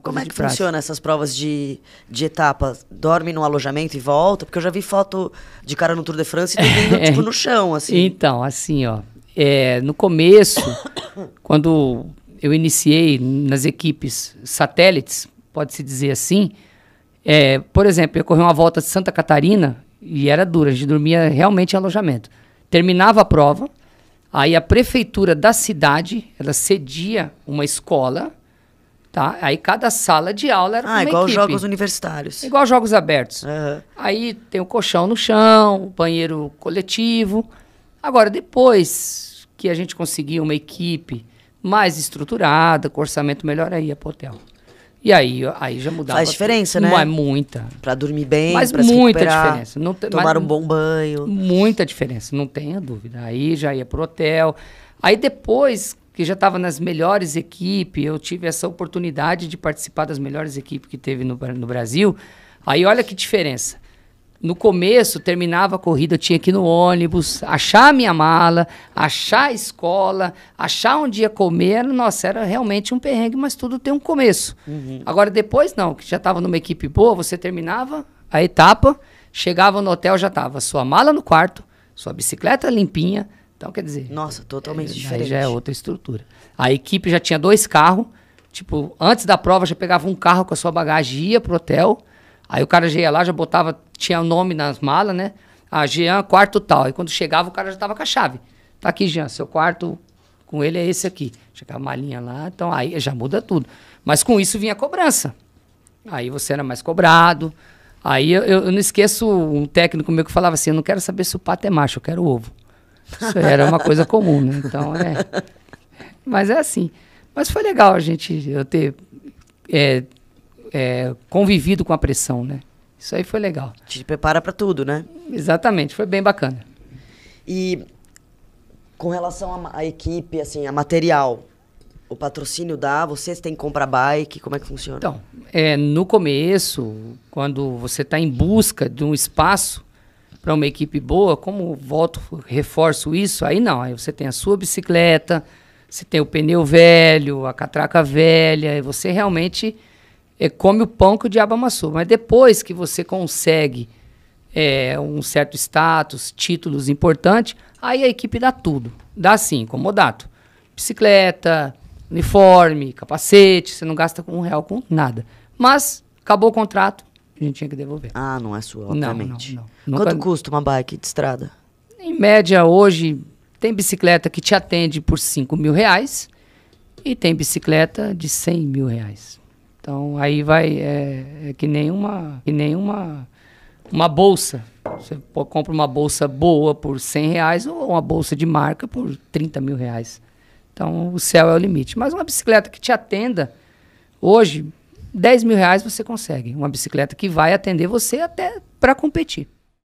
Como é que prática. funciona essas provas de, de etapas? Dorme no alojamento e volta? Porque eu já vi foto de cara no Tour de France dormindo, tipo, no chão, assim. Então, assim, ó. É, no começo, quando eu iniciei nas equipes satélites, pode-se dizer assim, é, por exemplo, eu corri uma volta de Santa Catarina e era dura, a gente dormia realmente em alojamento. Terminava a prova, aí a prefeitura da cidade, ela cedia uma escola Tá? Aí cada sala de aula era ah, uma igual equipe. jogos universitários. Igual jogos abertos. Uhum. Aí tem o colchão no chão, banheiro coletivo. Agora, depois que a gente conseguiu uma equipe mais estruturada, com orçamento melhor, aí ia é pro hotel. E aí, aí já mudava. Faz diferença, tudo. né? Mas é muita. Pra dormir bem, mas pra muita diferença. Não te, tomar mas, um bom banho. Muita diferença, não tenha dúvida. Aí já ia pro hotel. Aí depois, que já estava nas melhores equipes, eu tive essa oportunidade de participar das melhores equipes que teve no, no Brasil. Aí olha que diferença. No começo, terminava a corrida, eu tinha que ir no ônibus, achar a minha mala, achar a escola, achar onde ia comer. Nossa, era realmente um perrengue, mas tudo tem um começo. Uhum. Agora, depois, não, que já estava numa equipe boa, você terminava a etapa, chegava no hotel, já estava sua mala no quarto, sua bicicleta limpinha, então, quer dizer. Nossa, totalmente é, diferente. Aí já é outra estrutura. A equipe já tinha dois carros. Tipo, antes da prova já pegava um carro com a sua bagagem ia pro hotel. Aí o cara já ia lá, já botava, tinha o nome nas malas, né? Ah, Jean, quarto tal. Aí quando chegava, o cara já tava com a chave. Tá aqui, Jean, seu quarto com ele é esse aqui. Chegava a malinha lá, então aí já muda tudo. Mas com isso vinha a cobrança. Aí você era mais cobrado. Aí eu, eu não esqueço um técnico meu que falava assim: eu não quero saber se o pato é macho, eu quero ovo. Isso era uma coisa comum, né? Então, é. Mas é assim. Mas foi legal a gente, eu ter é, é, convivido com a pressão, né? Isso aí foi legal. Te prepara para tudo, né? Exatamente, foi bem bacana. E com relação à equipe, assim, a material, o patrocínio dá, vocês têm que comprar bike, como é que funciona? Então, é, no começo, quando você está em busca de um espaço, para uma equipe boa, como volto, reforço isso, aí não. Aí você tem a sua bicicleta, você tem o pneu velho, a catraca velha, e você realmente é, come o pão que o diabo amassou. Mas depois que você consegue é, um certo status, títulos importantes, aí a equipe dá tudo. Dá sim, comodato. Bicicleta, uniforme, capacete, você não gasta um real com nada. Mas acabou o contrato, a gente tinha que devolver. Ah, não é sua, obviamente. Não, não, não. Quanto Nunca... Tá- custa uma bike de estrada? Em média, hoje, tem bicicleta que te atende por 5 mil reais e tem bicicleta de 100 mil reais. Então, aí vai, é, é que nem uma, que nem uma, uma bolsa. Você compra uma bolsa boa por 100 reais ou uma bolsa de marca por 30 mil reais. Então, o céu é o limite. Mas uma bicicleta que te atenda, hoje, 10 mil reais você consegue uma bicicleta que vai atender você até para competir.